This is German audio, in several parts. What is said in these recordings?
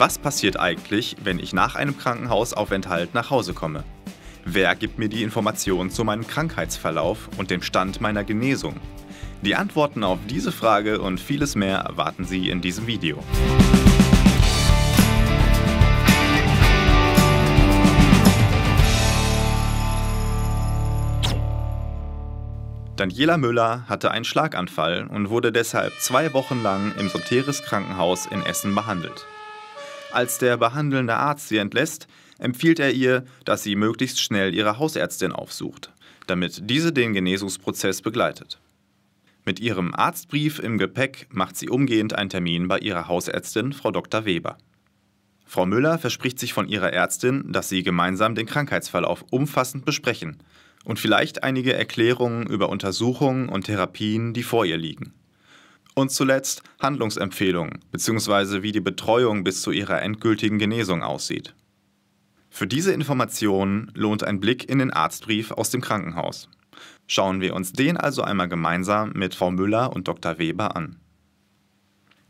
Was passiert eigentlich, wenn ich nach einem Krankenhausaufenthalt nach Hause komme? Wer gibt mir die Informationen zu meinem Krankheitsverlauf und dem Stand meiner Genesung? Die Antworten auf diese Frage und vieles mehr erwarten Sie in diesem Video. Daniela Müller hatte einen Schlaganfall und wurde deshalb zwei Wochen lang im Soteris Krankenhaus in Essen behandelt. Als der behandelnde Arzt sie entlässt, empfiehlt er ihr, dass sie möglichst schnell ihre Hausärztin aufsucht, damit diese den Genesungsprozess begleitet. Mit ihrem Arztbrief im Gepäck macht sie umgehend einen Termin bei ihrer Hausärztin, Frau Dr. Weber. Frau Müller verspricht sich von ihrer Ärztin, dass sie gemeinsam den Krankheitsverlauf umfassend besprechen und vielleicht einige Erklärungen über Untersuchungen und Therapien, die vor ihr liegen. Und zuletzt Handlungsempfehlungen bzw. wie die Betreuung bis zu ihrer endgültigen Genesung aussieht. Für diese Informationen lohnt ein Blick in den Arztbrief aus dem Krankenhaus. Schauen wir uns den also einmal gemeinsam mit Frau Müller und Dr. Weber an.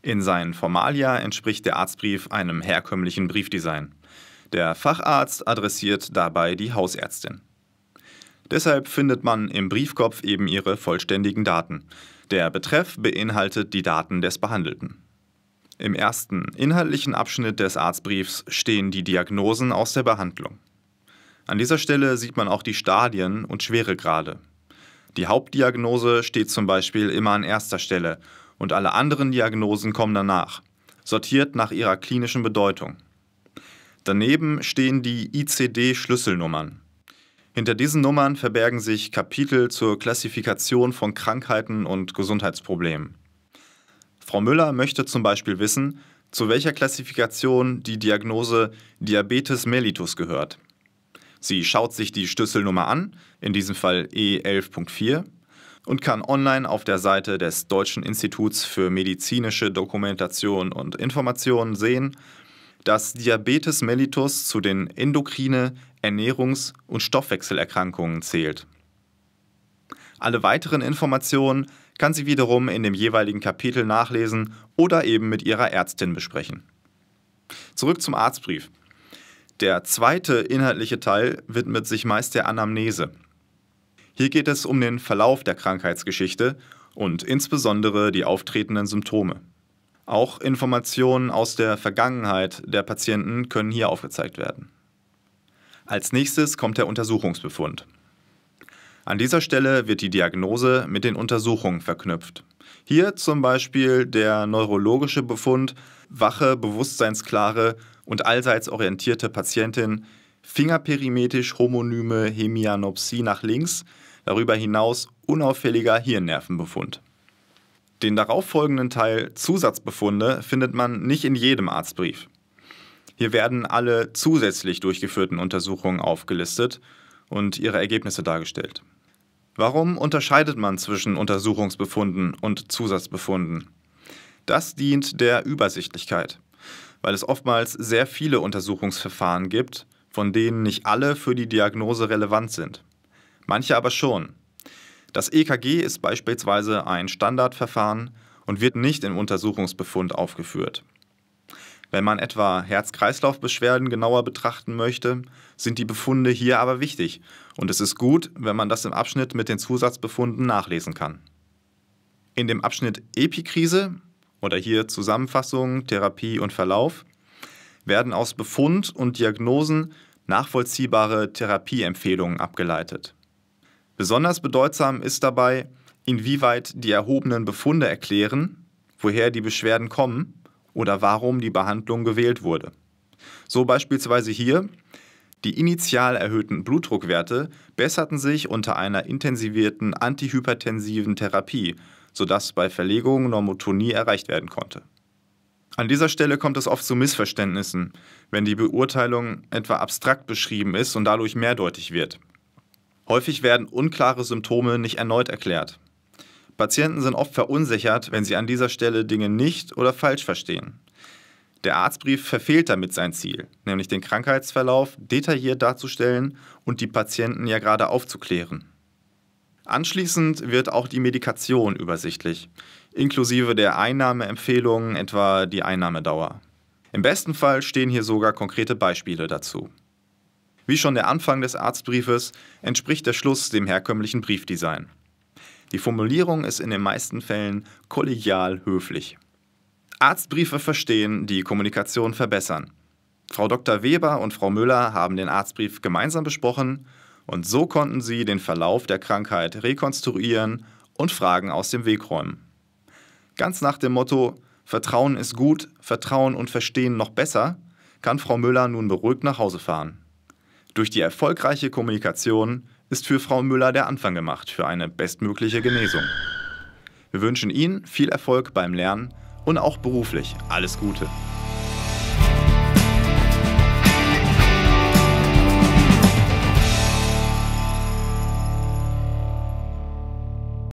In seinen Formalia entspricht der Arztbrief einem herkömmlichen Briefdesign. Der Facharzt adressiert dabei die Hausärztin. Deshalb findet man im Briefkopf eben ihre vollständigen Daten. Der Betreff beinhaltet die Daten des Behandelten. Im ersten inhaltlichen Abschnitt des Arztbriefs stehen die Diagnosen aus der Behandlung. An dieser Stelle sieht man auch die Stadien und Schweregrade. Die Hauptdiagnose steht zum Beispiel immer an erster Stelle und alle anderen Diagnosen kommen danach, sortiert nach ihrer klinischen Bedeutung. Daneben stehen die ICD-Schlüsselnummern. Hinter diesen Nummern verbergen sich Kapitel zur Klassifikation von Krankheiten und Gesundheitsproblemen. Frau Müller möchte zum Beispiel wissen, zu welcher Klassifikation die Diagnose Diabetes mellitus gehört. Sie schaut sich die Schlüsselnummer an, in diesem Fall E11.4, und kann online auf der Seite des Deutschen Instituts für medizinische Dokumentation und Information sehen, dass Diabetes mellitus zu den endokrine Ernährungs- und Stoffwechselerkrankungen zählt. Alle weiteren Informationen kann sie wiederum in dem jeweiligen Kapitel nachlesen oder eben mit ihrer Ärztin besprechen. Zurück zum Arztbrief. Der zweite inhaltliche Teil widmet sich meist der Anamnese. Hier geht es um den Verlauf der Krankheitsgeschichte und insbesondere die auftretenden Symptome. Auch Informationen aus der Vergangenheit der Patienten können hier aufgezeigt werden. Als nächstes kommt der Untersuchungsbefund. An dieser Stelle wird die Diagnose mit den Untersuchungen verknüpft. Hier zum Beispiel der neurologische Befund, wache, bewusstseinsklare und allseits orientierte Patientin, fingerperimetisch homonyme Hemianopsie nach links, darüber hinaus unauffälliger Hirnnervenbefund. Den darauffolgenden Teil Zusatzbefunde findet man nicht in jedem Arztbrief. Hier werden alle zusätzlich durchgeführten Untersuchungen aufgelistet und ihre Ergebnisse dargestellt. Warum unterscheidet man zwischen Untersuchungsbefunden und Zusatzbefunden? Das dient der Übersichtlichkeit, weil es oftmals sehr viele Untersuchungsverfahren gibt, von denen nicht alle für die Diagnose relevant sind. Manche aber schon. Das EKG ist beispielsweise ein Standardverfahren und wird nicht im Untersuchungsbefund aufgeführt. Wenn man etwa Herz-Kreislauf-Beschwerden genauer betrachten möchte, sind die Befunde hier aber wichtig und es ist gut, wenn man das im Abschnitt mit den Zusatzbefunden nachlesen kann. In dem Abschnitt Epikrise oder hier Zusammenfassung, Therapie und Verlauf werden aus Befund und Diagnosen nachvollziehbare Therapieempfehlungen abgeleitet. Besonders bedeutsam ist dabei, inwieweit die erhobenen Befunde erklären, woher die Beschwerden kommen oder warum die Behandlung gewählt wurde. So beispielsweise hier, die initial erhöhten Blutdruckwerte besserten sich unter einer intensivierten antihypertensiven Therapie, sodass bei Verlegung Normotonie erreicht werden konnte. An dieser Stelle kommt es oft zu Missverständnissen, wenn die Beurteilung etwa abstrakt beschrieben ist und dadurch mehrdeutig wird. Häufig werden unklare Symptome nicht erneut erklärt. Patienten sind oft verunsichert, wenn sie an dieser Stelle Dinge nicht oder falsch verstehen. Der Arztbrief verfehlt damit sein Ziel, nämlich den Krankheitsverlauf detailliert darzustellen und die Patienten ja gerade aufzuklären. Anschließend wird auch die Medikation übersichtlich, inklusive der Einnahmeempfehlungen, etwa die Einnahmedauer. Im besten Fall stehen hier sogar konkrete Beispiele dazu. Wie schon der Anfang des Arztbriefes entspricht der Schluss dem herkömmlichen Briefdesign. Die Formulierung ist in den meisten Fällen kollegial höflich. Arztbriefe verstehen, die Kommunikation verbessern. Frau Dr. Weber und Frau Müller haben den Arztbrief gemeinsam besprochen und so konnten sie den Verlauf der Krankheit rekonstruieren und Fragen aus dem Weg räumen. Ganz nach dem Motto Vertrauen ist gut, Vertrauen und Verstehen noch besser, kann Frau Müller nun beruhigt nach Hause fahren. Durch die erfolgreiche Kommunikation ist für Frau Müller der Anfang gemacht für eine bestmögliche Genesung. Wir wünschen Ihnen viel Erfolg beim Lernen und auch beruflich alles Gute.